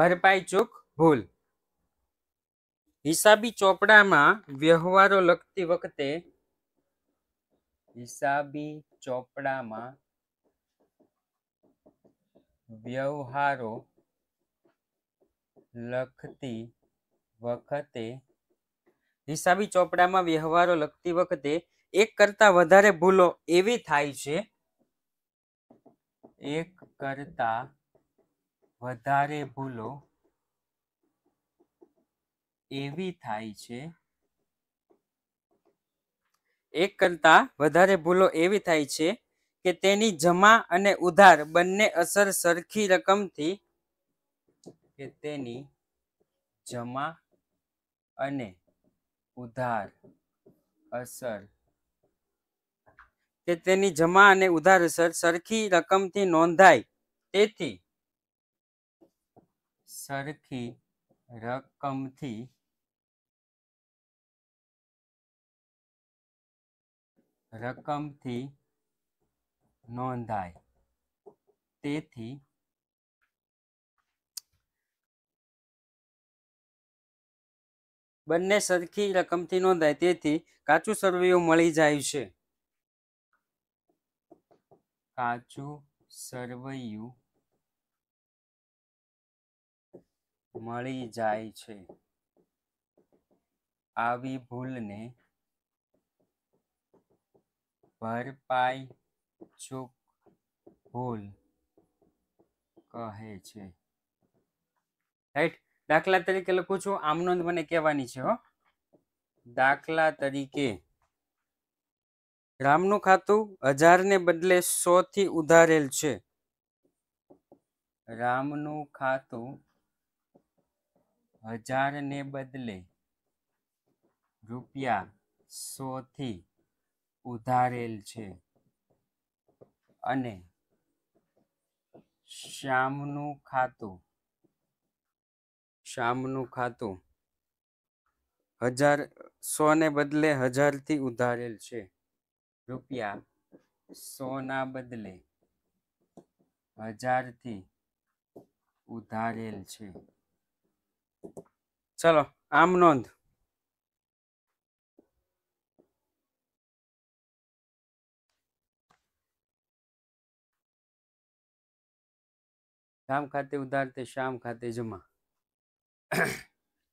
ભરપાઈ ચૂક ભૂલ હિસાબી ચોપડામાં વ્યવહારો લખતી વખતે હિસાબી ચોપડામાં વ્યવહારો લખતી વખતે હિસાબી ચોપડામાં વ્યવહારો લખતી વખતે એક કરતા વધારે ભૂલો એવી થાય છે એક કરતા વધારે ભૂલો એવી થાય છે એક કરતાં વધારે ભૂલો એવી થાય છે કે તેની જમા અને ઉધાર બંને અસર સરખી રકમથી કે તેની જમા અને ઉધાર અસર કે તેની જમા અને ઉધાર અસર સરખી રકમથી નોંધાય તેથી સરખી રકમથી રકમથી નોંધાય તેથી બંને સરખી રકમથી નોંધાય તેથી કાચું સરવૈયું મળી જાય છે કાચું સરવૈયું મળી જાય છે આવી ભૂલને ભરપાઈ ચૂક ભૂલ કહે છે રાઈટ દાખલા તરીકે લખું છું આમ નોંધ મને કહેવાની છે હો દાખલા તરીકે રામનું ખાતું હજારને બદલે સો થી ઉધારેલ છે રામનું ખાતું હજારને બદલે રૂપિયા સોથી ઉધારેલ છે અને શ્યામનું ખાતું શામનું ખાતું હજાર સોને બદલે હજારથી ઉધારેલ છે રૂપિયા સોના બદલે હજારથી ઉધારેલ છે ચલો આમ નોંધ રામ ખાતે ઉધાર તે શામ ખાતે જમા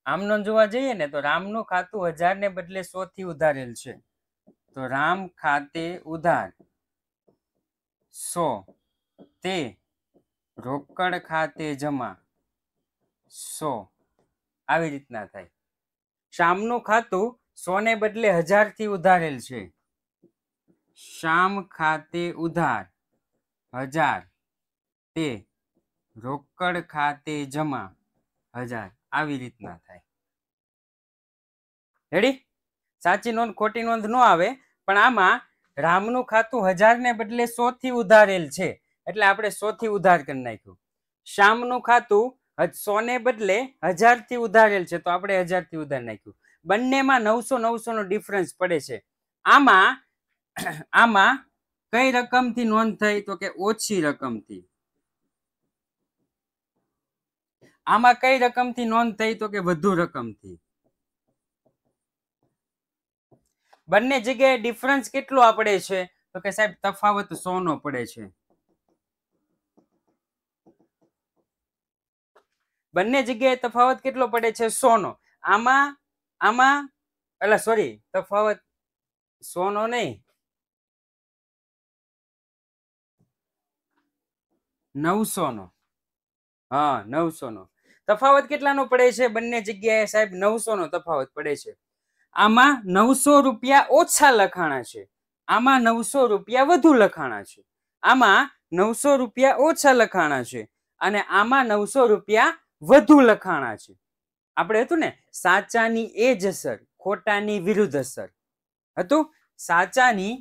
આમ નોંધ જોવા જઈએ ને તો રામનું ખાતું હજાર ને બદલે સો થી ઉધારેલ છે તો રામ ખાતે ઉધાર સો તે રોકડ ખાતે જમા સો આવી રીતના થાય શામનું ખાતું સોને બદલે હજારથી ઉધારેલ છે શામ ખાતે ઉધાર હજાર તે રોકડ ખાતે જમા હજાર આવી રીતના થાય રેડી સાચી નોંધ ખોટી નોંધ ન આવે પણ આમાં રામનું ખાતું હજારને બદલે સો થી ઉધારેલ છે એટલે આપણે સો થી ઉધાર કરી નાખ્યું શ્યામનું ખાતું સો ને બદલે હજારથી ઉધારેલ છે તો આપણે હજાર થી ઉધાર નાખ્યું બંનેમાં નવસો નવસો નો ડિફરન્સ પડે છે આમાં આમાં કઈ રકમથી નોંધ થઈ તો કે ઓછી રકમથી આમાં કઈ રકમથી નોંધ થઈ તો કે વધુ રકમથી બંને જગ્યાએ ડિફરન્સ કેટલો આપણે છે તો કે સાહેબ તફાવત સોનો પડે છે બંને જગ્યાએ તફાવત કેટલો પડે છે સોનો આમાં આમાં એટલે સોરી તફાવત સોનો નહીં નવસોનો હા નવસોનો તફાવત કેટલાનો પડે છે બંને જગ્યાએ સાહેબ નવસોનો તફાવત પડે છે આમાં નવસો રૂપિયા ઓછા લખાણા છે આમાં નવસો રૂપિયા વધુ લખાણા છે આમાં નવસો રૂપિયા ઓછા લખાણા છે અને આમાં નવસો રૂપિયા વધુ લખાણા છે આપણે હતું ને સાચાની એ જ અસર ખોટાની વિરુદ્ધ અસર હતું સાચાની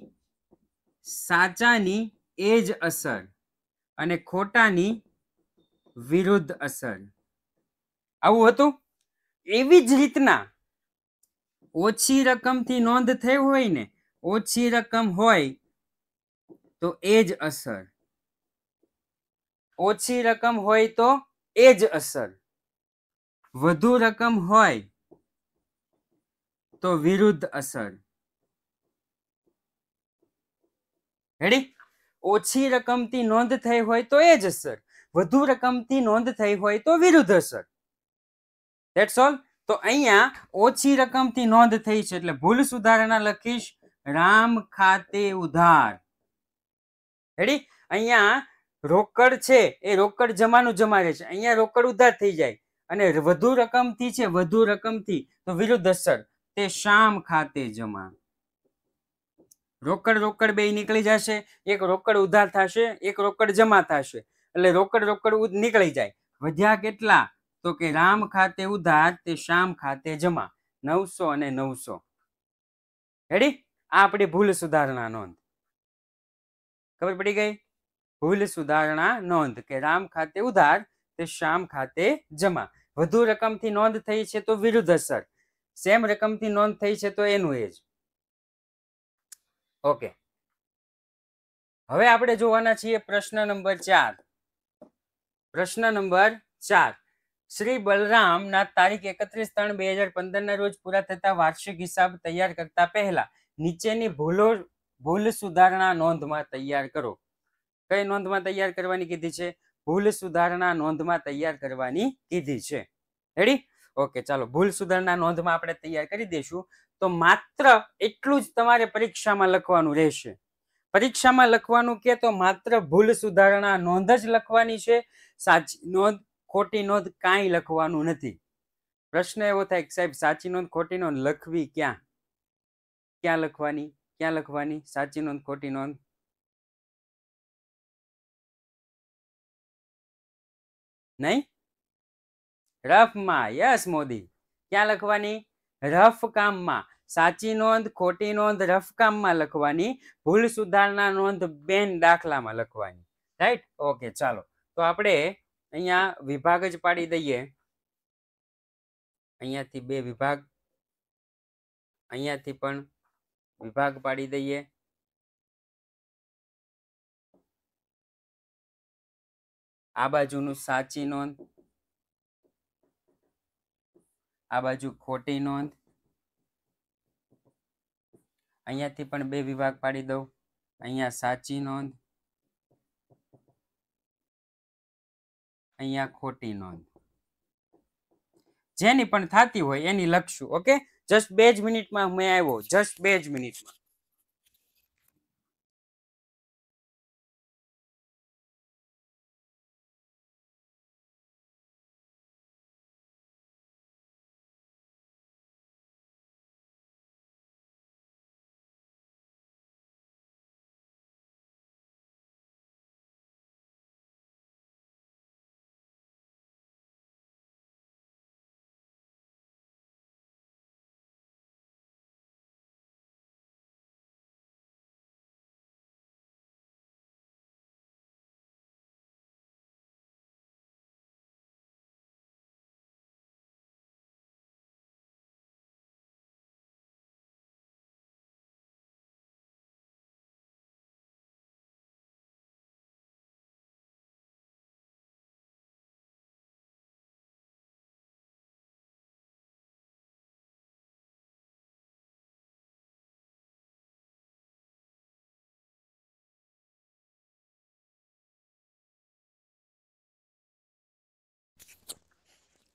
સાચાની એ જ અસર અને ખોટાની વિરુદ્ધ અસર આવું હતું એવી જ રીતના ઓછી રકમથી નોંધ થઈ હોય ને ઓછી રકમ હોય તો એ જ અસર ઓછી રકમ હોય તો એ જ અસર વધુ રકમ હોય તો વિરુદ્ધ અસર રેડી ઓછી રકમથી નોંધ થઈ હોય તો એ જ અસર વધુ રકમથી નોંધ થઈ હોય તો વિરુદ્ધ અસર ધેટ્સ ઓલ તો અહીંયા ઓછી રકમથી નોંધ થઈ છે એટલે ભૂલ સુધારણા લખીશ રામ ખાતે ઉધાર રેડી અહીંયા રોકડ છે એ રોકડ જમાનું જમા રહે છે અહીંયા રોકડ ઉધાર થઈ જાય અને વધુ રકમથી છે વધુ રકમથી તો વિરુદ્ધ અસર તે શામ ખાતે જમા રોકડ રોકડ બે નીકળી જશે એક રોકડ ઉધાર થશે એક રોકડ જમા થશે એટલે રોકડ રોકડ નીકળી જાય વધ્યા કેટલા તો કે રામ ખાતે ઉધાર તે શામ ખાતે જમા નવસો અને નવસો રેડી આ આપણી ભૂલ સુધારણા નોંધ ખબર પડી ગઈ ભૂલ સુધારણા નોંધ કે રામ ખાતે ઉધાર તે શામ ખાતે જમા વધુ રકમથી નોંધ થઈ છે તો વિરુદ્ધ અસર સેમ રકમથી નોંધ થઈ છે તો એનું એજ ઓકે હવે આપણે જોવાના છીએ પ્રશ્ન નંબર ચાર પ્રશ્ન નંબર ચાર શ્રી બલરામ ના તારીખ એકત્રીસ ત્રણ બે હજાર પંદર ના રોજ પૂરા થતા વાર્ષિક હિસાબ તૈયાર કરતા પહેલા નીચેની ભૂલો ભૂલ સુધારણા નોંધમાં તૈયાર કરો કઈ નોંધમાં તૈયાર કરવાની કીધી છે ભૂલ સુધારણા નોંધમાં તૈયાર કરવાની કીધી છે રેડી ઓકે ચાલો ભૂલ સુધારણા નોંધમાં આપણે તૈયાર કરી દઈશું તો માત્ર એટલું જ તમારે પરીક્ષામાં લખવાનું રહેશે પરીક્ષામાં લખવાનું કે તો માત્ર ભૂલ સુધારણા નોંધ જ લખવાની છે સાચી નોંધ ખોટી નોંધ કાંઈ લખવાનું નથી પ્રશ્ન એવો થાય કે સાહેબ સાચી નોંધ ખોટી નોંધ લખવી ક્યાં ક્યાં લખવાની ક્યાં લખવાની સાચી નોંધ ખોટી નોંધ નહીં રફમાં યસ મોદી ક્યાં લખવાની રફ કામમાં સાચી નોંધ ખોટી નોંધ રફ કામમાં લખવાની ભૂલ સુધારના નોંધ બેન દાખલામાં લખવાની રાઈટ ઓકે ચાલો તો આપણે અહીંયા વિભાગ જ પાડી દઈએ અહીંયાથી બે વિભાગ અહીંયાથી પણ વિભાગ પાડી દઈએ આ બાજુનું સાચી નોંધ આ બાજુ ખોટી નોંધ અહીંયાથી પણ બે વિભાગ પાડી દઉં અહીંયા સાચી નોંધ અહીંયા ખોટી નોંધ જેની પણ થતી હોય એની લખશું ઓકે જસ્ટ બે જ મિનિટમાં મેં આવ્યો જસ્ટ બે જ મિનિટમાં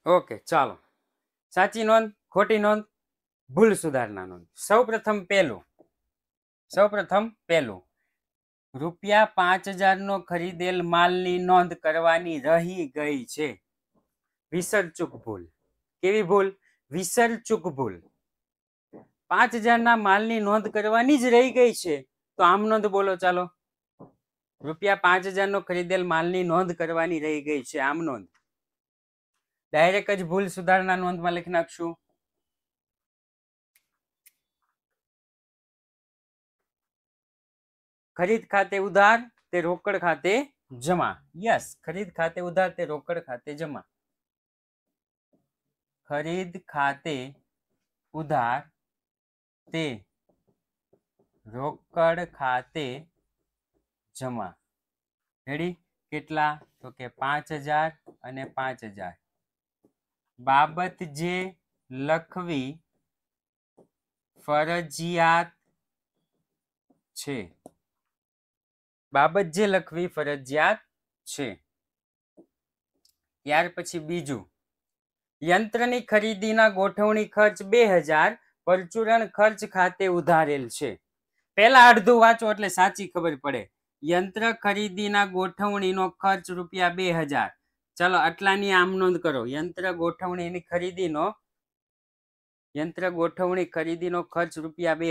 ઓકે ચાલો સાચી નોંધ ખોટી નોંધ ભૂલ સુધારના નોંધ સૌપ્રથમ પહેલું સૌપ્રથમ પહેલું રૂપિયા પાંચ હજારનો ખરીદેલ માલની નોંધ કરવાની રહી ગઈ છે વિસરચૂક ભૂલ કેવી ભૂલ વિસરચૂક ભૂલ પાંચ હજારના માલની નોંધ કરવાની જ રહી ગઈ છે તો આમ નોંધ બોલો ચાલો રૂપિયા પાંચ હજારનો ખરીદેલ માલની નોંધ કરવાની રહી ગઈ છે આમ નોંધ ડાયરેક્ટ જ ભૂલ સુધારણા નોંધમાં લખી નાખશું ખરીદ ખાતે ઉધાર તે રોકડ ખાતે જમા યસ ખરીદ ખાતે ઉધાર તે રોકડ ખાતે જમા ખરીદ ખાતે ઉધાર તે રોકડ ખાતે જમા રેડી કેટલા તો કે પાંચ હજાર અને પાંચ હજાર બાબત જે લખવી ફરજિયાત છે બાબત જે લખવી ફરજિયાત છે ત્યાર પછી બીજું યંત્રની ખરીદીના ગોઠવણી ખર્ચ બે હજાર પરચુરણ ખર્ચ ખાતે ઉધારેલ છે પહેલા અડધું વાંચો એટલે સાચી ખબર પડે યંત્ર ખરીદીના ગોઠવણીનો ખર્ચ રૂપિયા બે હજાર ચાલો આટલાની આમ નોંધ કરો યંત્ર ગોઠવણીની ખરીદીનો યંત્ર ગોઠવણી ખરીદીનો ખર્ચ રૂપિયા બે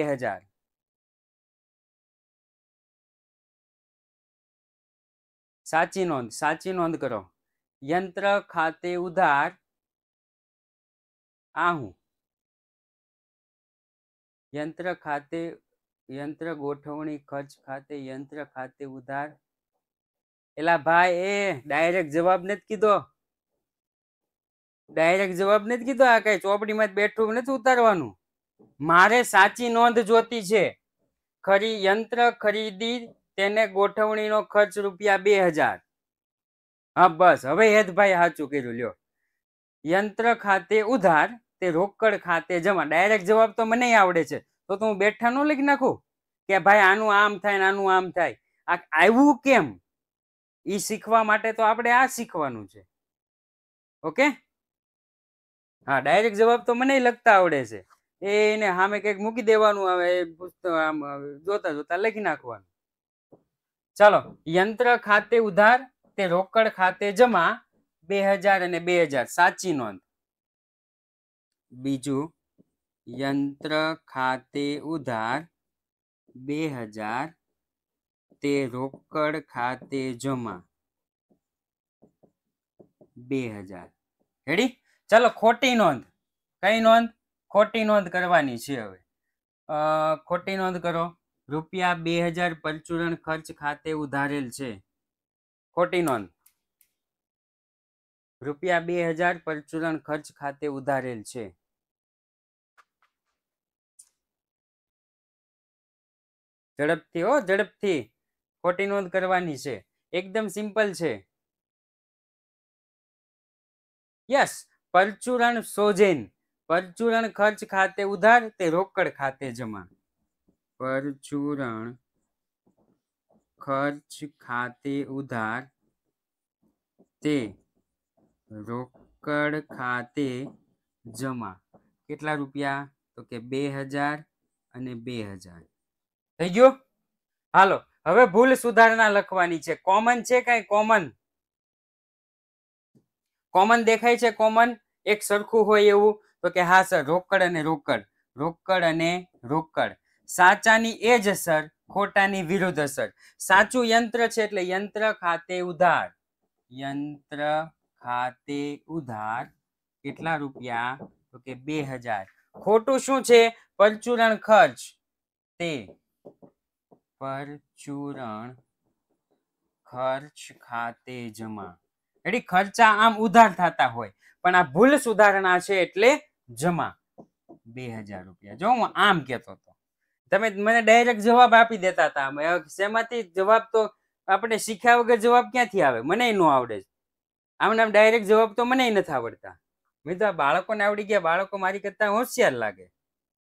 સાચી નોંધ સાચી નોંધ કરો યંત્ર ખાતે ઉધાર આહું યંત્ર ખાતે યંત્ર ગોઠવણી ખર્ચ ખાતે યંત્ર ખાતે ઉધાર એલા ભાઈ એ ડાયરેક્ટ જવાબ નથી કીધો ડાયરેક્ટ જવાબ નથી કીધો આ કઈ ચોપડીમાં બેઠું નથી ઉતારવાનું મારે સાચી નોંધ જોતી છે ખરી યંત્ર ખરીદી તેને ગોઠવણીનો ખર્ચ રૂપિયા બે હજાર હા બસ હવે ભાઈ સાચું કર્યું લ્યો યંત્ર ખાતે ઉધાર તે રોકડ ખાતે જમા ડાયરેક્ટ જવાબ તો મને આવડે છે તો તું બેઠા નો લખી નાખું કે ભાઈ આનું આમ થાય ને આનું આમ થાય આ આવ્યું કેમ એ શીખવા માટે તો આપણે આ શીખવાનું છે ઓકે હા ડાયરેક્ટ જવાબ તો મને લખતા આવડે છે એને સામે કંઈક મૂકી દેવાનું આવે એ આમ જોતા જોતા લખી નાખવાનું ચાલો યંત્ર ખાતે ઉધાર તે રોકડ ખાતે જમા બે હજાર અને બે હજાર સાચી નોંધ બીજું યંત્ર ખાતે ઉધાર બે હજાર તે રોકડ ખાતે જમા બે હજાર હેડી ચાલો ખોટી નોંધ કઈ નોંધ ખોટી નોંધ કરવાની છે હવે ખોટી નોંધ કરો રૂપિયા બે હજાર પરચુરણ ખર્ચ ખાતે ઉધારેલ છે ખોટી નોંધ રૂપિયા બે હજાર પરચુરણ ખર્ચ ખાતે ઉધારેલ છે ઝડપથી હો ઝડપથી ખોટી નોંધ કરવાની છે એકદમ સિમ્પલ છે યસ પરચુરણ સોજેન પરચુરણ ખર્ચ ખાતે ઉધાર તે રોકડ ખાતે જમા પરચુરણ ખર્ચ ખાતે ઉધાર તે રોકડ ખાતે જમા કેટલા રૂપિયા તો કે બે હજાર અને બે હજાર થઈ ગયો હાલો હવે ભૂલ સુધારણા લખવાની છે કોમન છે કઈ કોમન કોમન દેખાય છે કોમન એક સરખું હોય એવું તો કે હા સર રોકડ અને રોકડ રોકડ અને રોકડ સાચાની એ જ અસર ખોટાની વિરુદ્ધ અસર સાચું યંત્ર છે એટલે યંત્ર ખાતે ઉધાર યંત્ર ખાતે ઉધાર કેટલા રૂપિયા તો કે બે હજાર ખોટું શું છે પરચુરણ ખર્ચ તે પરચુરણ ખર્ચ ખાતે જમા એટલે ખર્ચા આમ ઉધાર થતા હોય પણ આ ભૂલ સુધારણા છે એટલે જમા બે હજાર રૂપિયા જો હું આમ કેતો હતો તમે મને ડાયરેક્ટ જવાબ આપી દેતા હતા શેમાંથી જવાબ તો આપણે શીખ્યા વગર જવાબ ક્યાંથી આવે મને ન આવડે આમને આમ ડાયરેક્ટ જવાબ તો મને નથી આવડતા મેં તો બાળકોને આવડી ગયા બાળકો મારી કરતા હોશિયાર લાગે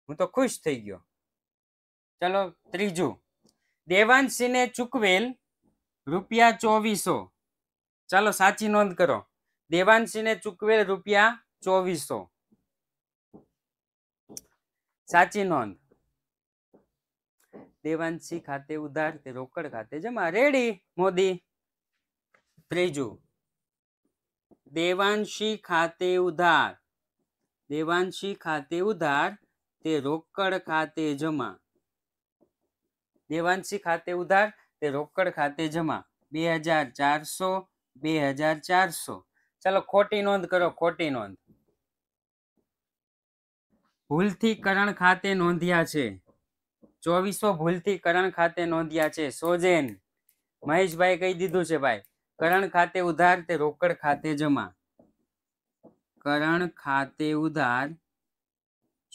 હું તો ખુશ થઈ ગયો ચલો ત્રીજું દેવાંશીને ચૂકવેલ રૂપિયા ચોવીસો ચાલો સાચી નોંધ કરો દેવાંશીને ચૂકવેલ રૂપિયા ચોવીસો સાચી નોંધ દેવાંશી ખાતે ઉધાર તે રોકડ ખાતે જમા રેડી મોદી ત્રીજું દેવાંશી ખાતે ઉધાર દેવાંશી ખાતે ઉધાર તે રોકડ ખાતે જમા દેવાંશી ખાતે ઉધાર તે રોકડ ખાતે જમા બે હજાર ચારસો બે હજાર ચારસો ચાલો ખોટી નોંધ કરો ખોટી નોંધ ભૂલથી કરણ ખાતે નોંધ્યા છે ચોવીસો ભૂલથી કરણ ખાતે નોંધ્યા છે સોજેન મહેશભાઈ કહી દીધું છે ભાઈ કરણ ખાતે ઉધાર તે રોકડ ખાતે જમા કરણ ખાતે ઉધાર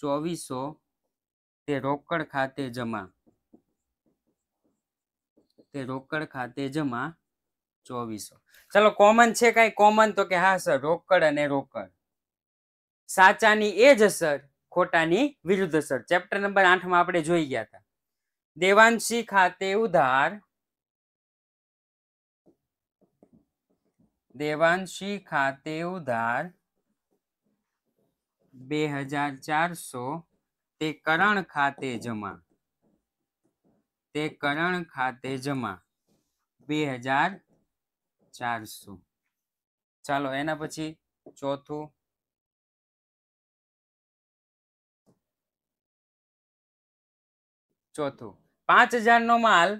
ચોવીસો તે રોકડ ખાતે જમા તે રોકડ ખાતે જમા ચોવીસો ચલો કોમન છે કઈ કોમન તો કે હા સર રોકડ અને રોકડ સાચાની એ જ અસર ખોટાની વિરુદ્ધ અસર ચેપ્ટર નંબર આઠમાં આપણે જોઈ ગયા હતા દેવાંશી ખાતે ઉધાર દેવાંશી ખાતે ઉધાર બે હજાર ચારસો તે કરણ ખાતે જમા તે કરણ ખાતે જમા બે હજાર ચારસો ચાલો એના પછી ચોથું ચોથું પાંચ નો માલ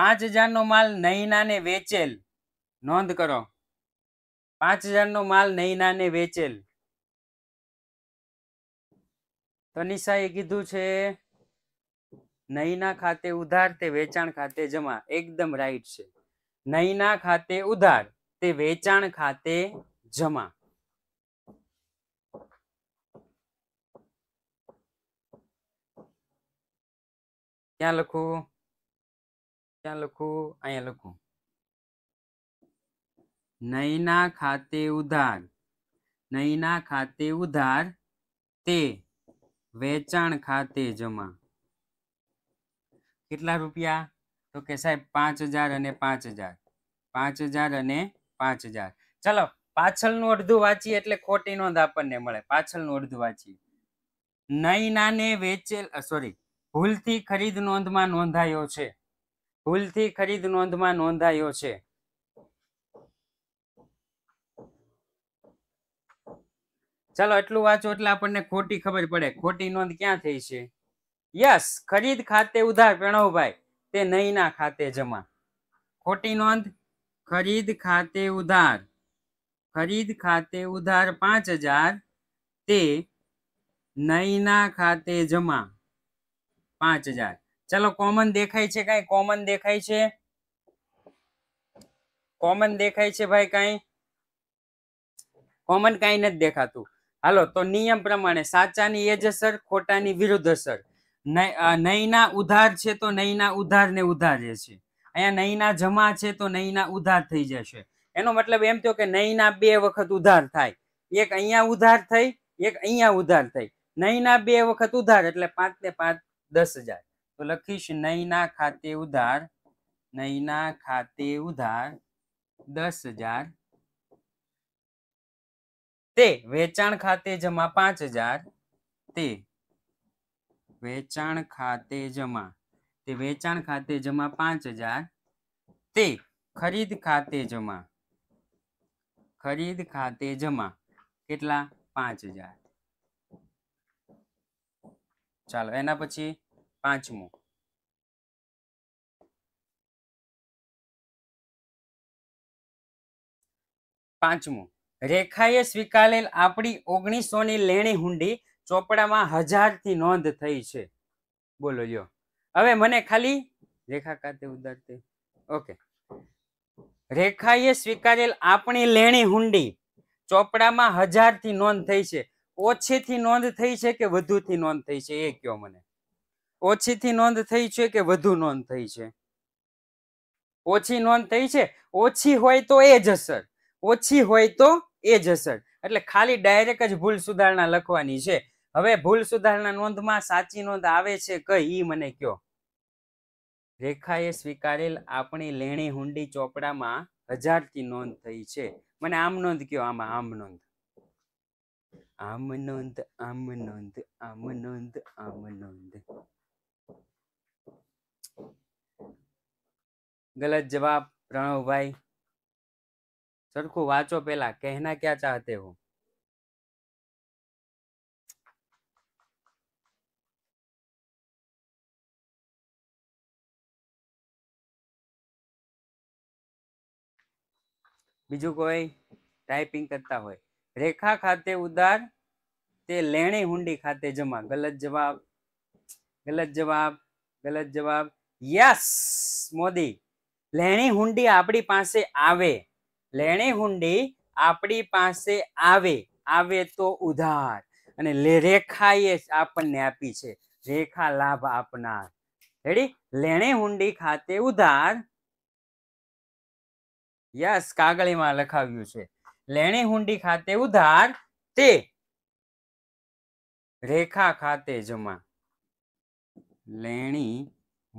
પાંચ નો માલ નૈનાને વેચેલ નોંધ કરો પાંચ નો માલ નૈનાને વેચેલ તો કીધું છે નહીના ખાતે ઉધાર તે વેચાણ ખાતે જમા એકદમ રાઈટ છે નહીના ખાતે ઉધાર તે વેચાણ ખાતે જમા ક્યાં લખું ક્યાં લખું અહીંયા લખું નહીના ખાતે ઉધાર નહીના ખાતે ઉધાર તે વેચાણ ખાતે જમા કેટલા રૂપિયા તો કે સાહેબ પાંચ હજાર અને પાંચ હજાર પાંચ હજાર અને પાંચ હજાર ચલો પાછળનું અડધું વાંચીએ એટલે ખોટી નોંધ આપણને મળે પાછળનું અડધું વાંચીએ નાને વેચેલ સોરી ભૂલથી ખરીદ નોંધમાં નોંધાયો છે ભૂલથી ખરીદ નોંધમાં નોંધાયો છે ચાલો એટલું વાંચો એટલે આપણને ખોટી ખબર પડે ખોટી નોંધ ક્યાં થઈ છે યસ ખરીદ ખાતે ઉધાર પ્રણવભાઈ તે નહીના ખાતે જમા ખોટી નોંધ ખરીદ ખાતે ઉધાર ખરીદ ખાતે ઉધાર પાંચ હજાર તે નહીંના ખાતે જમા પાંચ હજાર ચલો કોમન દેખાય છે કઈ કોમન દેખાય છે કોમન દેખાય છે ભાઈ કઈ કોમન કઈ નથી દેખાતું હાલો તો નિયમ પ્રમાણે સાચાની એજ અસર ખોટાની વિરુદ્ધ અસર નહીંના ઉધાર છે તો નહીંના ઉધાર ને ઉધાર છે અહીંયા નહીંના જમા છે તો નહીંના ઉધાર થઈ જશે એનો મતલબ એમ થયો કે નહીંના બે વખત ઉધાર થાય એક અહીંયા ઉધાર થઈ એક અહીંયા ઉધાર થઈ નહીંના બે વખત ઉધાર એટલે પાંચ ને પાંચ દસ હજાર તો લખીશ નહીંના ખાતે ઉધાર નહીંના ખાતે ઉધાર દસ હજાર તે વેચાણ ખાતે જમા પાંચ હજાર તે વેચાણ ખાતે જમા તે વેચાણ ખાતે જમા પાંચ હજાર તે ખરીદ ખાતે જમા ખરીદ ખાતે જમા કેટલા પાંચ હજાર ચાલો એના પછી પાંચમું પાંચમું રેખાએ સ્વીકારેલ આપણી ઓગણીસોની લેણી હુંડી ચોપડામાં હજારથી નોંધ થઈ છે બોલો લ્યો હવે મને ખાલી રેખા કાતે ઉદારતે ઓકે રેખાએ સ્વીકારેલ આપણી લેણી હુંડી ચોપડામાં હજારથી નોંધ થઈ છે ઓછીથી નોંધ થઈ છે કે વધુથી નોંધ થઈ છે એ કયો મને ઓછીથી નોંધ થઈ છે કે વધુ નોંધ થઈ છે ઓછી નોંધ થઈ છે ઓછી હોય તો એ જ અસર ઓછી હોય તો એ જ અસર એટલે ખાલી ડાયરેક્ટ જ ભૂલ સુધારણા લખવાની છે હવે ભૂલ સુધારણા નોંધમાં સાચી નોંધ આવે છે કઈ ઈ મને કયો રેખાએ સ્વીકારેલ આપણી લેણી હુંડી ચોપડામાં હજારથી નોંધ થઈ છે મને આમ નોંધ કયો આમાં આમ નોંધ આમ નોંધ આમ નોંધ આમ નોંધ આમ નોંધ ગલત જવાબ પ્રણવભાઈ સરખું વાંચો પેલા કહેના ક્યાં ચાહતે હો બીજું કોઈ ટાઈપિંગ કરતા હોય રેખા ખાતે ઉદાર તે લેણી હુંડી ખાતે જમા ગલત જવાબ ગલત જવાબ ગલત જવાબ યસ મોદી લેણી હુંડી આપણી પાસે આવે લેણી હુંડી આપણી પાસે આવે આવે તો ઉધાર અને રેખા એ આપણને આપી છે રેખા લાભ આપનાર રેડી લેણે હુંડી ખાતે ઉધાર યસ કાગળીમાં લખાવ્યું છે લેણી હુંડી ખાતે ઉધાર તે રેખા ખાતે જમા લેણી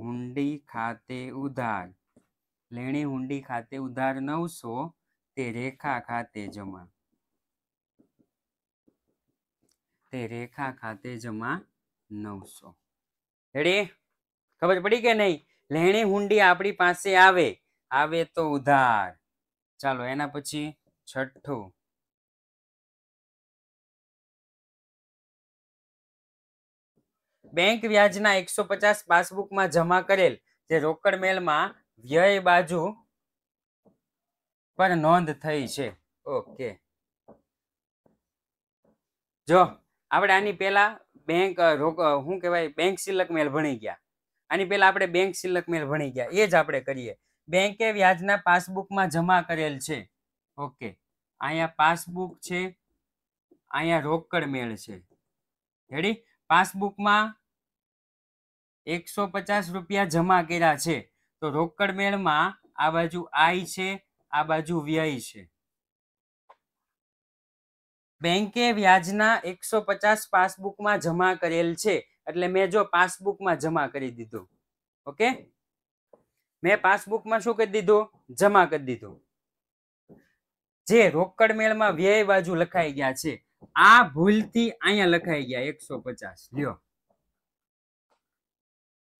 હુંડી ખાતે ઉધાર લેણી હુંડી ખાતે ઉધાર નવસો તે રેખા ખાતે જમા તે રેખા ખાતે જમા નવસો રેડી ખબર પડી કે નહીં લેણી હુંડી આપણી પાસે આવે આવે તો ઉધાર ચાલો એના પછી છઠ્ઠું બેંક વ્યાજના એકસો પચાસ પાસબુકમાં જમા કરેલ જે રોકડ મેલમાં વ્યય બાજુ પર નોંધ થઈ છે ઓકે જો આપણે આની પહેલા બેંક રોક શું કહેવાય બેંક સિલક મેલ ભણી ગયા આની પહેલા આપણે બેંક સિલક મેલ ભણી ગયા એ જ આપણે કરીએ બેંકે વ્યાજના પાસબુકમાં જમા કરેલ છે ઓકે અહીંયા પાસબુક છે અહીંયા રોકડ મેળ છે હેડી પાસબુકમાં એકસો પચાસ રૂપિયા જમા કર્યા છે તો રોકડ મેળમાં આ બાજુ આઈ છે આ બાજુ વ્યય છે બેંકે વ્યાજના એકસો પચાસ પાસબુકમાં જમા કરેલ છે એટલે મેં જો પાસબુકમાં જમા કરી દીધો ઓકે મેં પાસબુકમાં શું કરી દીધું જમા કરી દીધો જે રોકડ મેળમાં વ્યય બાજુ લખાઈ ગયા છે આ ભૂલથી અહીંયા લખાઈ ગયા એકસો પચાસ લ્યો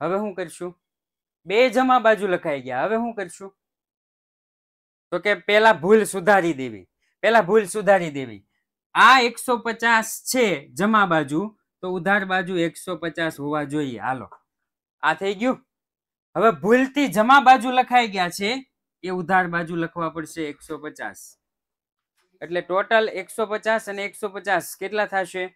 હવે હું કરશું બે જમા બાજુ લખાઈ ગયા હવે શું કરશું તો કે પહેલા ભૂલ સુધારી દેવી પહેલા ભૂલ સુધારી દેવી આ એકસો પચાસ છે જમા બાજુ તો ઉધાર બાજુ એકસો પચાસ હોવા જોઈએ હાલો આ થઈ ગયું હવે ભૂલથી જમા બાજુ લખાઈ ગયા છે એ ઉધાર બાજુ લખવા પડશે એકસો પચાસ એટલે ટોટલ એકસો પચાસ અને એકસો પચાસ કેટલા થશે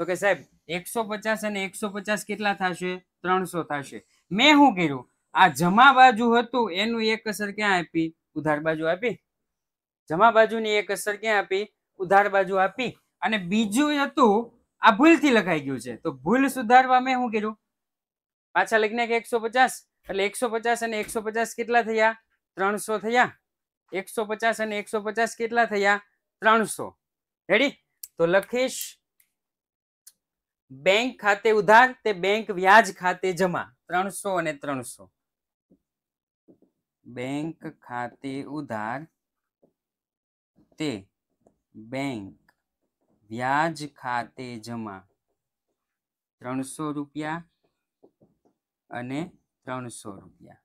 તો કે સાહેબ એકસો પચાસ અને એકસો પચાસ કેટલા થશે ત્રણસો થશે મેં શું કર્યું આ જમા બાજુ હતું એનું એક અસર ક્યાં આપી ઉધાર બાજુ આપી જમા બાજુની એક અસર ક્યાં આપી ઉધાર બાજુ આપી અને બીજું હતું આ ભૂલથી લખાઈ ગયું છે તો ભૂલ સુધારવા મેં શું કર્યું પાછા લખીને કે એકસો પચાસ એટલે એકસો પચાસ અને એકસો પચાસ કેટલા થયા ત્રણસો થયા એકસો પચાસ અને એકસો પચાસ કેટલા થયા ત્રણસો રેડી તો લખીશ બેંક ખાતે ઉધાર તે બેંક વ્યાજ ખાતે જમા ત્રણસો અને ત્રણસો બેંક ખાતે ઉધાર તે બેંક વ્યાજ ખાતે જમા ત્રણસો રૂપિયા અને ત્રણસો રૂપિયા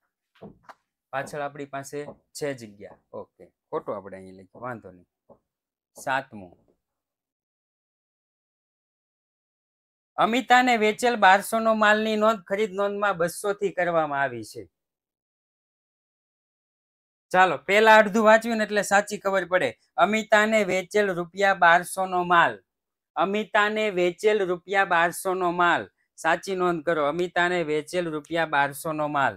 પાછળ આપણી પાસે છે જગ્યા ઓકે ખોટો આપણે અહીં લખીએ વાંધો નહીં સાતમું અમિતાને વેચેલ બારસોનો માલની નોંધ ખરીદ નોંધમાં બસોથી કરવામાં આવી છે ચાલો પેલા અડધું વાંચ્યું ને એટલે સાચી ખબર પડે અમિતાને વેચેલ રૂપિયા બારસો નો માલ અમિતાને વેચેલ રૂપિયા બારસો નો માલ સાચી નોંધ કરો અમિતાને વેચેલ રૂપિયા બારસો નો માલ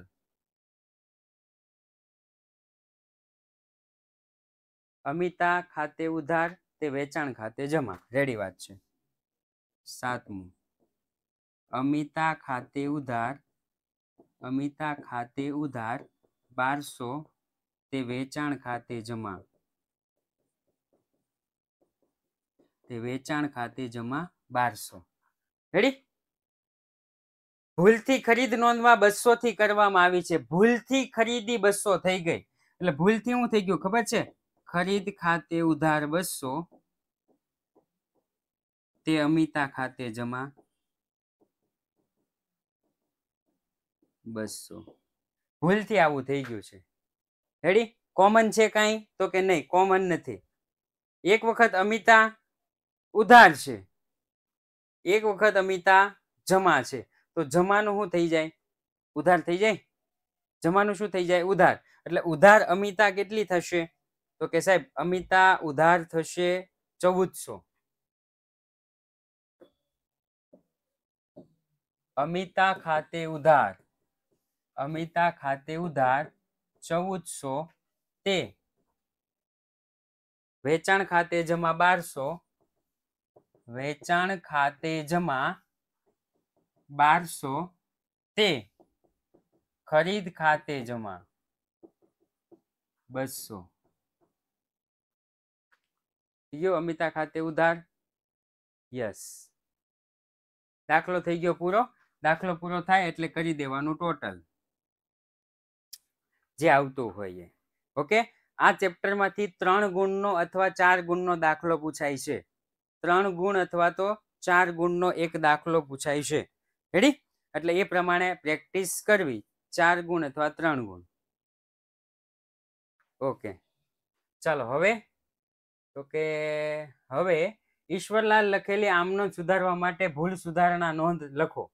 અમિતા ખાતે ઉધાર તે વેચાણ ખાતે જમા રેડી વાત છે સાતમું અમિતા ખાતે ઉધાર અમિતા ખાતે ઉધાર બારસો તે વેચાણ ખાતે જમા તે વેચાણ ખાતે જમા બારસો રેડી ભૂલથી ખરીદ નોંધમાં બસો થી કરવામાં આવી છે ભૂલથી ખરીદી બસો થઈ ગઈ એટલે ભૂલથી હું થઈ ગયું ખબર છે ખરીદ ખાતે ઉધાર બસો તે અમિતા ખાતે જમા બસો ભૂલથી આવું થઈ ગયું છે રેડી કોમન છે કાંઈ તો કે નહીં કોમન નથી એક વખત અમિતા ઉધાર છે એક વખત અમિતા જમા છે તો જમાનું શું થઈ જાય ઉધાર થઈ જાય જમાનું શું થઈ જાય ઉધાર એટલે ઉધાર અમિતા કેટલી થશે તો કે સાહેબ અમિતા ઉધાર થશે ચૌદસો અમિતા ખાતે ઉધાર અમિતા ખાતે ઉધાર ચૌદસો તે વેચાણ ખાતે જમા બારસો વેચાણ ખાતે જમા બારસો તે ખરીદ ખાતે જમા બસો ગયો અમિતા ખાતે ઉધાર યસ દાખલો થઈ ગયો પૂરો દાખલો પૂરો થાય એટલે કરી દેવાનું ટોટલ જે આવતું હોય ઓકે આ ચેપ્ટરમાંથી ત્રણ ગુણનો અથવા ચાર ગુણનો દાખલો પૂછાય છે ત્રણ ગુણ અથવા તો ચાર ગુણનો એક દાખલો પૂછાય છે રેડી એટલે એ પ્રમાણે પ્રેક્ટિસ કરવી ચાર ગુણ અથવા ત્રણ ગુણ ઓકે ચાલો હવે તો કે હવે ઈશ્વરલાલ લખેલી આમનો સુધારવા માટે ભૂલ સુધારણા નોંધ લખો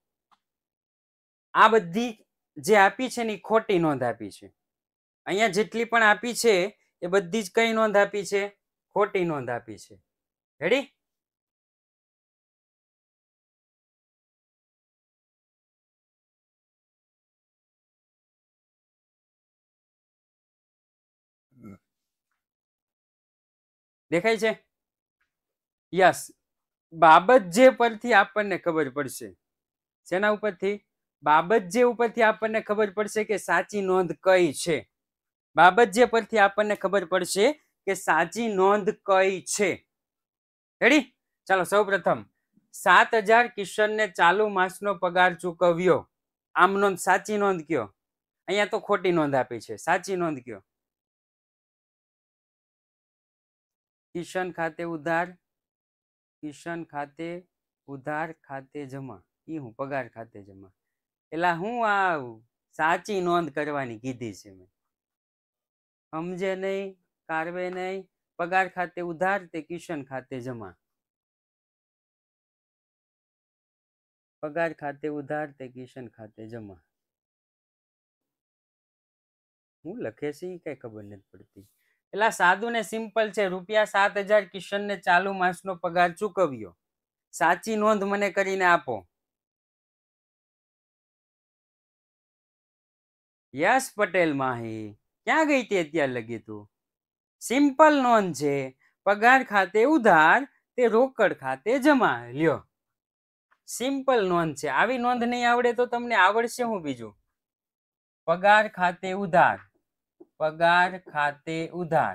આ બધી જે આપી છે ને ખોટી નોંધ આપી છે અહીંયા જેટલી પણ આપી છે એ બધી જ કઈ નોંધ આપી છે ખોટી નોંધ આપી છે રેડી દેખાય છે યસ બાબત જે પરથી આપણને ખબર પડશે જેના ઉપરથી બાબત જે ઉપરથી આપણને ખબર પડશે કે સાચી નોંધ કઈ છે બાબત જે પરથી આપણને ખબર પડશે કે સાચી નોંધ કઈ છે રેડી ચાલો સૌ પ્રથમ સાત હજાર કિશનને ચાલુ માસનો પગાર ચૂકવ્યો આમ નોંધ સાચી નોંધ કયો અહીંયા તો ખોટી નોંધ આપી છે સાચી નોંધ કયો કિશન ખાતે ઉધાર કિશન ખાતે ઉધાર ખાતે જમા એ હું પગાર ખાતે જમા એટલે હું આ સાચી નોંધ કરવાની કીધી છે મેં સમજે નહીં કારવે નહીં પગાર ખાતે ઉધાર તે કિશન ખાતે જમા પગાર ખાતે ઉધાર તે કિશન ખાતે જમા હું લખે છે એ કઈ ખબર નથી પડતી એટલે સાદું ને સિમ્પલ છે રૂપિયા સાત હજાર કિશન ને ચાલુ માસનો પગાર ચૂકવ્યો સાચી નોંધ મને કરીને આપો યશ પટેલ માહી ક્યાં ગઈ તે અત્યાર લગી તું સિમ્પલ નોન છે પગાર ખાતે ઉધાર તે રોકડ ખાતે જમા લ્યો સિમ્પલ નોંધ છે આવી નોંધ નહીં આવડે તો તમને આવડશે હું બીજું પગાર ખાતે ઉધાર પગાર ખાતે ઉધાર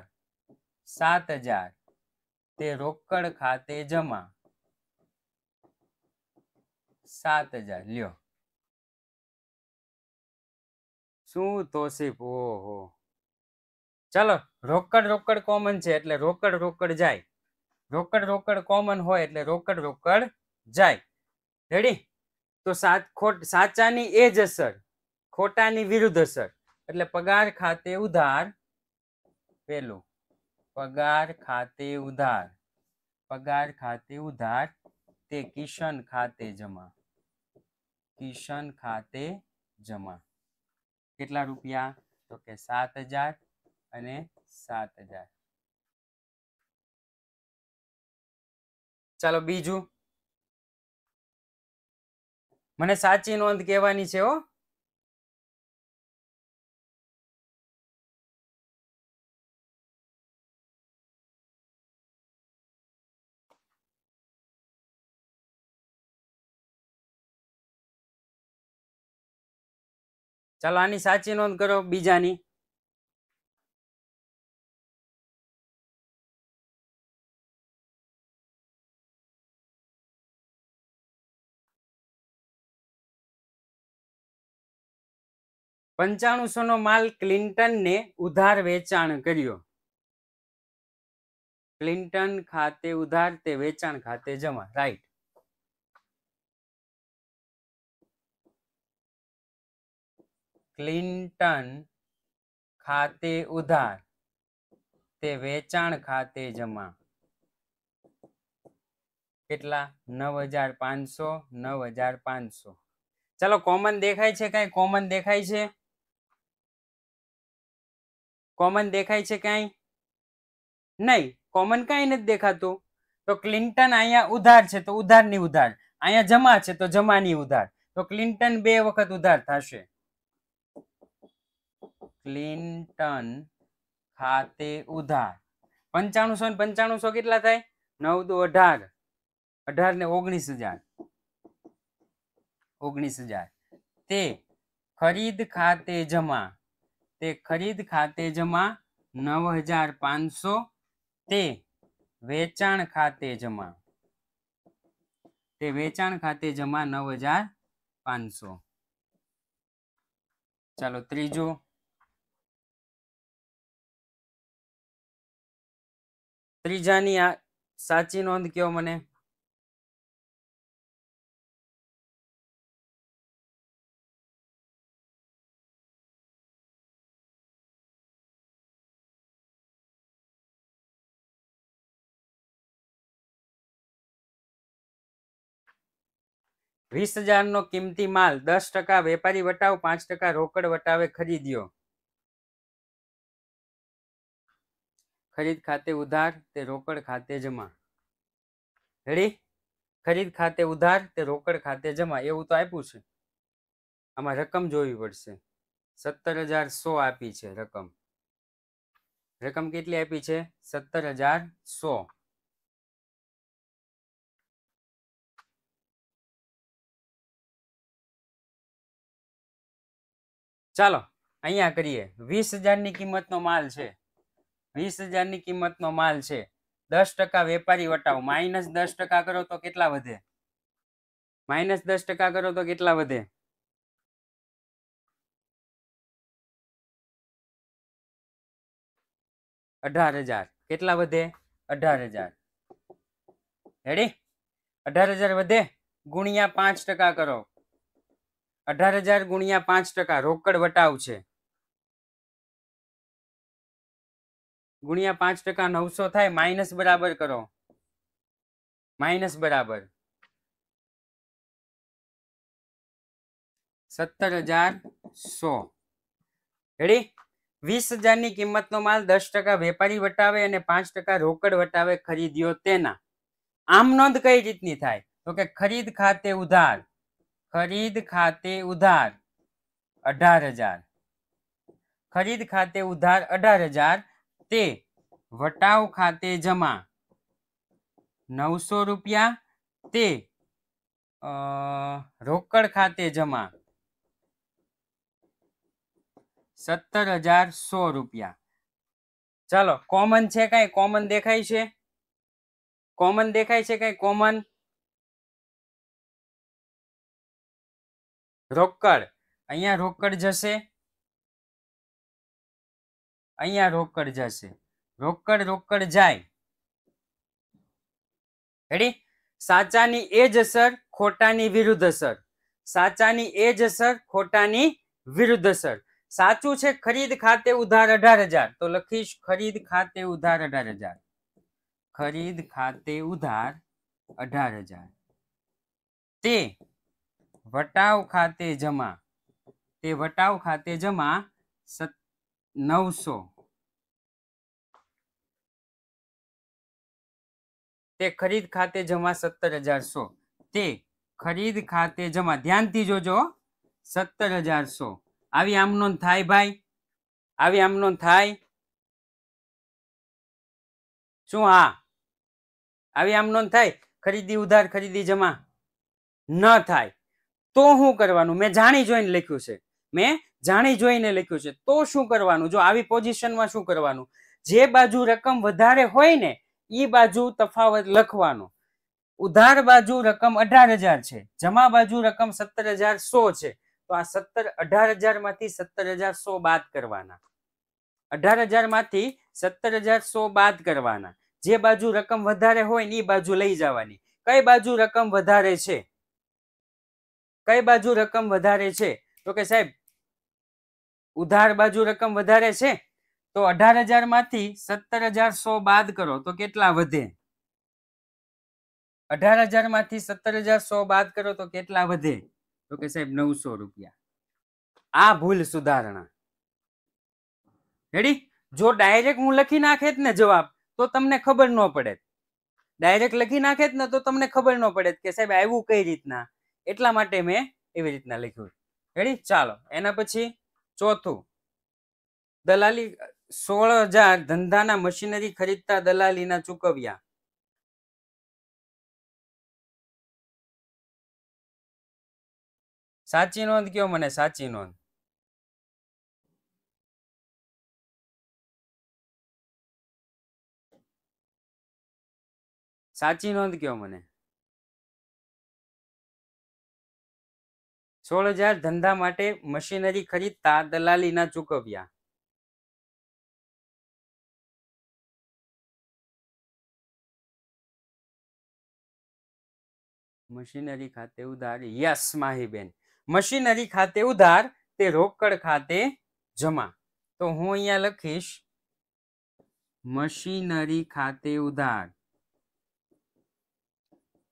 સાત હજાર તે રોકડ ખાતે જમા સાત હજાર લ્યો શું તોસીફ ઓહો ચાલો રોકડ રોકડ કોમન છે એટલે રોકડ રોકડ જાય રોકડ રોકડ કોમન હોય એટલે રોકડ રોકડ જાય રેડી તો સાત સાચાની એ જ અસર ખોટાની વિરુદ્ધ અસર એટલે પગાર ખાતે ઉધાર પેલું પગાર ખાતે ઉધાર પગાર ખાતે ઉધાર તે કિશન ખાતે જમા કિશન ખાતે જમા કેટલા રૂપિયા તો કે સાત હજાર અને સાત હજાર ચાલો બીજું મને સાચી નોંધ કહેવાની છે હો ચાલો આની સાચી નોંધ કરો બીજાની પંચાણુંસો નો માલ ક્લિન્ટનને ઉધાર વેચાણ કર્યો ક્લિન્ટન ખાતે ઉધાર તે વેચાણ ખાતે જમા રાઈટ ક્લિન્ટન ખાતે ઉધાર તે વેચાણ ખાતે જમા કેટલા નવ હજાર પાંચસો નવ હજાર પાંચસો ચાલો કોમન દેખાય છે કઈ કોમન દેખાય છે કોમન દેખાય છે કાંઈ નહીં કોમન કાંઈ નથી દેખાતું તો ક્લિન્ટન અહીંયા ઉધાર છે તો ઉધારની ઉધાર અહીંયા જમા છે તો જમાની ઉધાર તો ક્લિન્ટન બે વખત ઉધાર થશે ક્લિન્ટન ખાતે ઉધાર પંચાણુંસો ને પંચાણુંસો કેટલા થાય નવ દો અઢાર અઢાર ને ઓગણીસ હજાર ઓગણીસ હજાર તે ખરીદ ખાતે જમા તે ખરીદ ખાતે જમા નવ હજાર પાંચસો તે વેચાણ ખાતે જમા તે વેચાણ ખાતે જમા નવ હજાર પાંચસો ચાલો ત્રીજો ત્રીજાની આ સાચી નોંધ કયો મને વીસ હજારનો કિંમતી માલ દસ ટકા વેપારી વટાવ પાંચ ટકા રોકડ વટાવે ખરીદ્યો ખરીદ ખાતે ઉધાર તે રોકડ ખાતે જમા રેડી ખરીદ ખાતે ઉધાર તે રોકડ ખાતે જમા એવું તો આપ્યું છે આમાં રકમ જોવી પડશે સત્તર હજાર સો આપી છે રકમ રકમ કેટલી આપી છે સત્તર હજાર સો ચાલો અહીંયા કરીએ વીસ હજારની કિંમતનો માલ છે વીસ હજારની કિંમતનો માલ છે દસ ટકા વેપારી વટાવ માઇનસ દસ ટકા કરો તો કેટલા વધે માઇનસ દસ ટકા કરો તો કેટલા વધે અઢાર હજાર કેટલા વધે અઢાર હજાર રેડી અઢાર હજાર વધે ગુણ્યા પાંચ ટકા કરો અઢાર હજાર ગુણ્યા પાંચ ટકા રોકડ વટાવ છે ગુણ્યા પાંચ ટકા નવસો થાય માઇનસ બરાબર કરો માઇનસ બરાબર સત્તર હજાર સો રેડી વીસ હજારની નો માલ દસ ટકા વેપારી વટાવે અને પાંચ ટકા રોકડ વટાવે ખરીદ્યો તેના આમ નોંધ કઈ રીતની થાય તો કે ખરીદ ખાતે ઉધાર ખરીદ ખાતે ઉધાર અઢાર હજાર ખરીદ ખાતે ઉધાર અઢાર હજાર તે વટાવ ખાતે જમા નવસો રૂપિયા તે રોકડ ખાતે જમા સત્તર હજાર સો રૂપિયા ચાલો કોમન છે કઈ કોમન દેખાય છે કોમન દેખાય છે કઈ કોમન રોકડ અહીંયા રોકડ જશે અહીંયા રોકડ જશે રોકડ રોકડ જાય રેડી સાચાની એ જ અસર ખોટાની વિરુદ્ધ અસર સાચાની એ જ અસર ખોટાની વિરુદ્ધ અસર સાચું છે ખરીદ ખાતે ઉધાર અઢાર હજાર તો લખીશ ખરીદ ખાતે ઉધાર અઢાર હજાર ખરીદ ખાતે ઉધાર અઢાર હજાર તે વટાવ ખાતે જમા તે વટાવ ખાતે જમા નવસો તે ખરીદ ખાતે જમા સત્તર હજાર તે ખરીદ ખાતે જમા ધ્યાનથી જોજો સત્તર હજારસો આવી આમ નોંધ થાય ભાઈ આવી આમ નોંધ થાય શું હા આવી આમ નોંધ થાય ખરીદી ઉધાર ખરીદી જમા ન થાય તો શું કરવાનું મેં જાણી જોઈને લખ્યું છે મેં જાણી જોઈને લખ્યું છે તો શું કરવાનું જો આવી પોઝિશનમાં શું કરવાનું જે બાજુ રકમ વધારે હોય ને એ બાજુ તફાવત લખવાનો ઉધાર બાજુ રકમ અઢાર હજાર છે જમા બાજુ રકમ સત્તર હજાર સો છે તો આ સત્તર અઢાર હજાર માંથી સત્તર હજાર સો બાદ કરવાના અઢાર હજાર માંથી સત્તર હજાર સો બાદ કરવાના જે બાજુ રકમ વધારે હોય ને એ બાજુ લઈ જવાની કઈ બાજુ રકમ વધારે છે કઈ બાજુ રકમ વધારે છે તો કે સાહેબ ઉધાર બાજુ રકમ વધારે છે તો અઢાર હજાર માંથી સત્તર હજાર સો બાદ કરો તો કેટલા વધે અઢાર હજાર માંથી સત્તર હજાર સો બાદ કરો તો કેટલા વધે તો કે સાહેબ નવસો રૂપિયા આ ભૂલ સુધારણા રેડી જો ડાયરેક્ટ હું લખી નાખેત ને જવાબ તો તમને ખબર ન પડે ડાયરેક્ટ લખી નાખેત ને તો તમને ખબર ન પડે કે સાહેબ આવ્યું કઈ રીતના એટલા માટે મેં એવી રીતના લખ્યું રેડી ચાલો એના પછી ચોથું દલાલી સોળ હજાર ધંધાના મશીનરી ખરીદતા દલાલીના ચૂકવ્યા સાચી નોંધ કયો મને સાચી નોંધ સાચી નોંધ કયો મને સોળ હજાર ધંધા માટે મશીનરી ખરીદતા દલાલી ના ચૂકવ્યા મશીનરી ખાતે ઉધાર યસ માહીબેન મશીનરી ખાતે ઉધાર તે રોકડ ખાતે જમા તો હું અહીંયા લખીશ મશીનરી ખાતે ઉધાર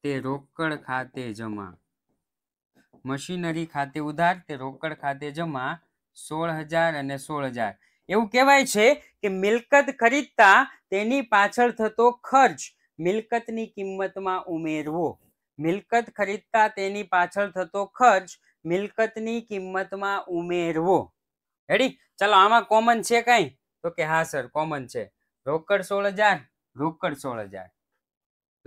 તે રોકડ ખાતે જમા મશીનરી ખાતે ઉધાર તે રોકડ ખાતે જમા સોળ હજાર અને સોળ હજાર એવું કહેવાય છે કે મિલકત ખરીદતા તેની પાછળ થતો ખર્ચ મિલકતની કિંમતમાં ઉમેરવો મિલકત ખરીદતા તેની પાછળ થતો ખર્ચ મિલકતની કિંમતમાં ઉમેરવો હેડી ચાલો આમાં કોમન છે કઈ તો કે હા સર કોમન છે રોકડ સોળ હજાર રોકડ સોળ હજાર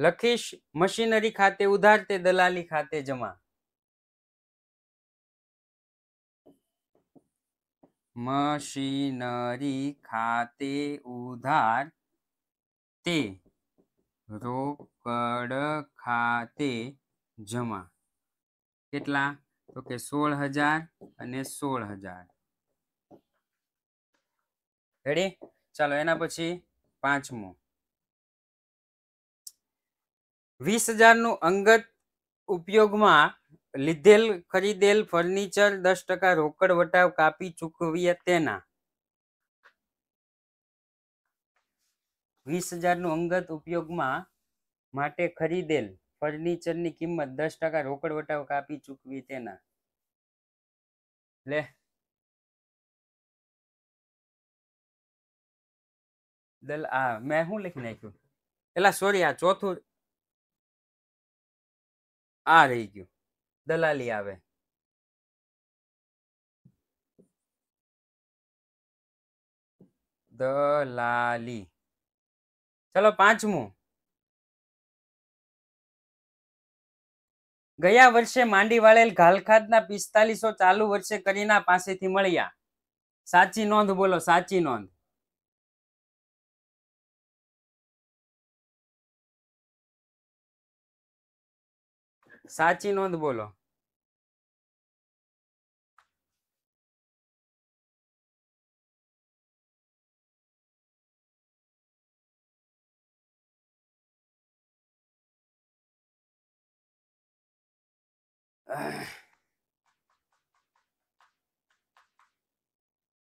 લખીશ મશીનરી ખાતે ઉધાર તે દલાલી ખાતે જમા મશીનરી ખાતે ઉધાર તે રોકડ ખાતે જમા કેટલા તો કે સોળ હજાર અને સોળ હજાર રેડી ચાલો એના પછી પાંચમો વીસ હજારનું અંગત ઉપયોગમાં લીધેલ ખરીદેલ ફર્નિચર દસ ટકા રોકડ વટાવ કાપી ચૂકવીએ તેના વીસ હજારનું અંગત ઉપયોગમાં માટે ખરીદેલ ફર્નિચરની કિંમત દસ ટકા રોકડ વટાવ કાપી ચૂકવી તેના લે દલ આ મેં શું લખી નાખ્યું એટલે સોરી આ ચોથું આ રહી ગયું દલાલી આવે દલાલી ચલો પાંચમું ગયા વર્ષે માંડી વાળેલ ઘાલખાતના પિસ્તાલીસો ચાલુ વર્ષે કરીના પાસેથી મળ્યા સાચી નોંધ બોલો સાચી નોંધ साची नोंद बोलो।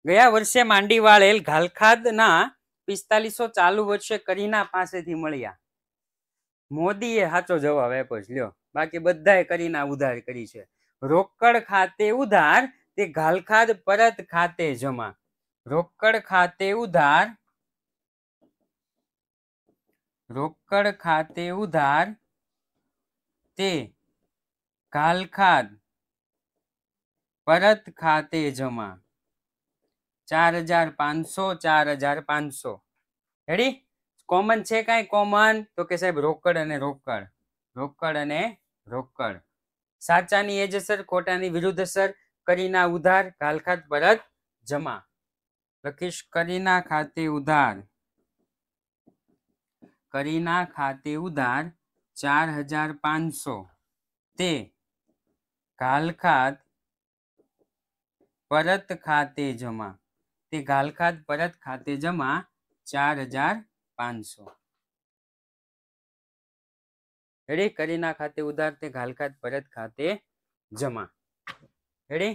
गया वर्षे मांडी वाळेत घालखाद ना पिस्तालिस चालू वर्षे करीना पासे મોદી એ સાચો જવાબ આપ્યો છે લ્યો બાકી બધાએ કરીને ઉધાર કરી છે રોકડ ખાતે ઉધાર તે ઘાલખાદ પરત ખાતે જમા રોકડ ખાતે ઉધાર રોકડ ખાતે ઉધાર તે ઘાલખાદ પરત ખાતે જમા ચાર હજાર પાંચસો ચાર હજાર પાંચસો રેડી કોમન છે કાંઈ કોમન તો કે સાહેબ રોકડ અને રોકડ રોકડ અને રોકડ સાચાની એજ અસર ખોટાની વિરુદ્ધ અસર કરીના ઉધાર ઘાલખાત પરત જમા લખીશ કરીના ખાતે ઉધાર કરીના ખાતે ઉધાર ચાર હજાર પાંચસો તે ઘાલખાત પરત ખાતે જમા તે ઘાલખાત પરત ખાતે જમા ચાર હજાર પાંચસો હેડી કરીના ખાતે ઉધાર ઘાલખાત પરત ખાતે જમા હેડી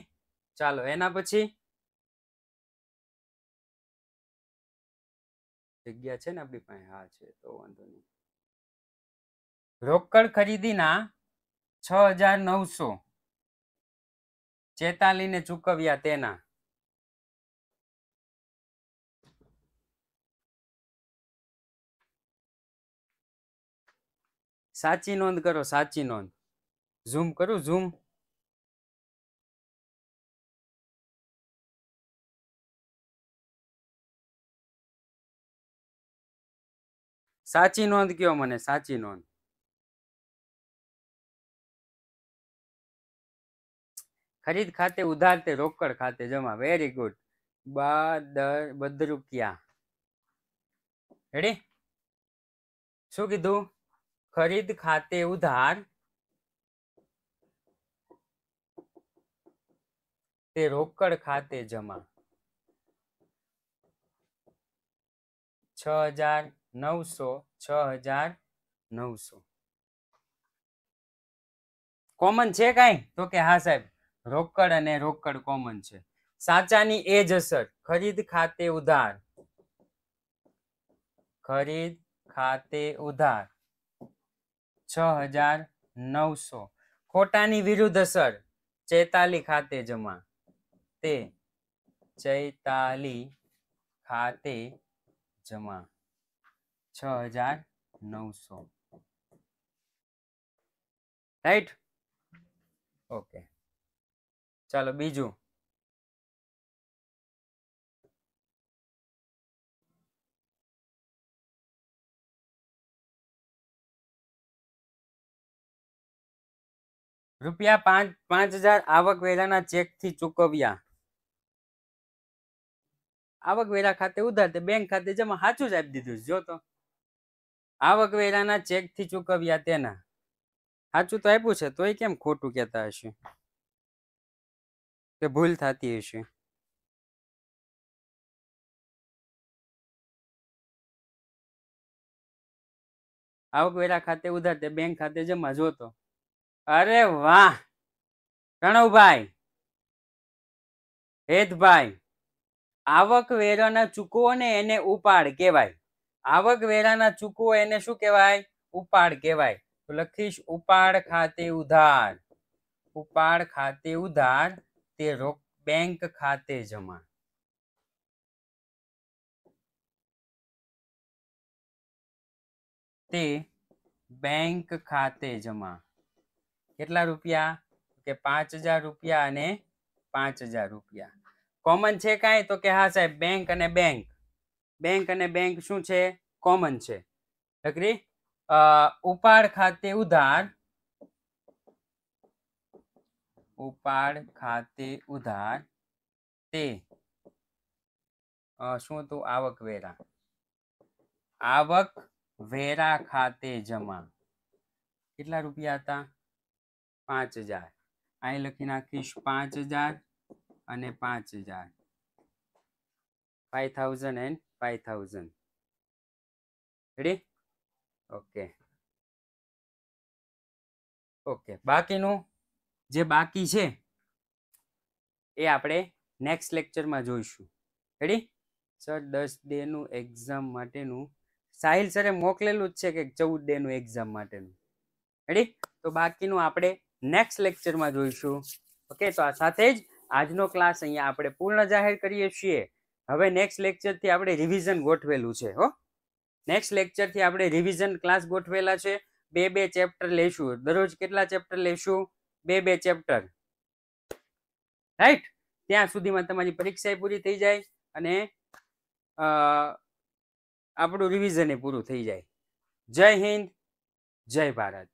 ચાલો એના પછી જગ્યા છે ને આપણી પાસે હા છે તો વાંધો નહીં રોકડ ખરીદીના છ હજાર નવસો ચેતાલીને ચૂકવ્યા તેના સાચી નોંધ કરો સાચી નોંધ ઝૂમ કરું ઝૂમ સાચી નોંધ કયો મને સાચી નોંધ ખરીદ ખાતે ઉધાર તે રોકડ ખાતે જમા વેરી ગુડ બદર બદરૂપિયા રેડી શું કીધું ખરીદ ખાતે ઉધાર તે રોકડ ખાતે જમા છ હજાર નવસો છ હજાર નવસો કોમન છે કઈ તો કે હા સાહેબ રોકડ અને રોકડ કોમન છે સાચાની એ જ અસર ખરીદ ખાતે ઉધાર ખરીદ ખાતે ઉધાર છ હજાર નવસો ખોટાની વિરુદ્ધ અસર ચેતાલી ખાતે જમા તે ચૈતાલી ખાતે જમા છ હજાર નવસો રાઈટ ઓકે ચાલો બીજું રૂપિયા પાંચ પાંચ હજાર આવકવેરાના ચેકથી ચૂકવ્યા આવકવેરા ખાતે ઉધાર બેંક ખાતે જમા સાચું જ આપી દીધું જો તો આવકવેરાના ચેકથી ચૂકવ્યા તેના સાચું તો આપ્યું છે તોય કેમ ખોટું કહેતા હશે કે ભૂલ થતી હશે આવકવેરા ખાતે ઉધાર તે બેંક ખાતે જમા જોતો અરે વાહ પ્રણવભાઈ હેતભાઈ આવક વેરાના ચૂકવો ને એને ઉપાડ કહેવાય વેરાના ચૂકવો એને શું કહેવાય ઉપાડ કહેવાય લખીશ ઉપાડ ખાતે ઉધાર ઉપાડ ખાતે ઉધાર તે રોક બેંક ખાતે જમા તે બેંક ખાતે જમા કેટલા રૂપિયા કે પાંચ હજાર રૂપિયા અને પાંચ હજાર રૂપિયા કોમન છે કાંઈ તો કે હા સાહેબ બેંક અને બેંક બેંક અને બેંક શું છે કોમન છે લકરી ઉપાડ ખાતે ઉધાર ઉપાડ ખાતે ઉધાર તે શું હતું આવક વેરા આવક વેરા ખાતે જમા કેટલા રૂપિયા હતા પાંચ હજાર અહીં લખી નાખીશ પાંચ હજાર અને પાંચ હજાર five thousand and five thousand ready okay okay બાકીનું જે બાકી છે એ આપણે નેક્સ્ટ લેક્ચરમાં જોઈશું રેડી સર દસ ડેનું એક્ઝામ માટેનું સાહિલ સરે મોકલેલું જ છે કે ચૌદ ડેનું એક્ઝામ માટેનું રેડી તો બાકીનું આપણે નેક્સ્ટ લેક્ચરમાં જોઈશું ઓકે તો આ સાથે જ આજનો ક્લાસ અહીંયા આપણે પૂર્ણ જાહેર કરીએ છીએ હવે નેક્સ્ટ લેક્ચરથી આપણે રિવિઝન ગોઠવેલું છે હો નેક્સ્ટ લેક્ચરથી આપણે રિવિઝન ક્લાસ ગોઠવેલા છે બે બે ચેપ્ટર લેશું દરરોજ કેટલા ચેપ્ટર લેશું બે બે ચેપ્ટર રાઈટ ત્યાં સુધીમાં તમારી પરીક્ષા પૂરી થઈ જાય અને આપણું રિવિઝન એ પૂરું થઈ જાય જય હિન્દ જય ભારત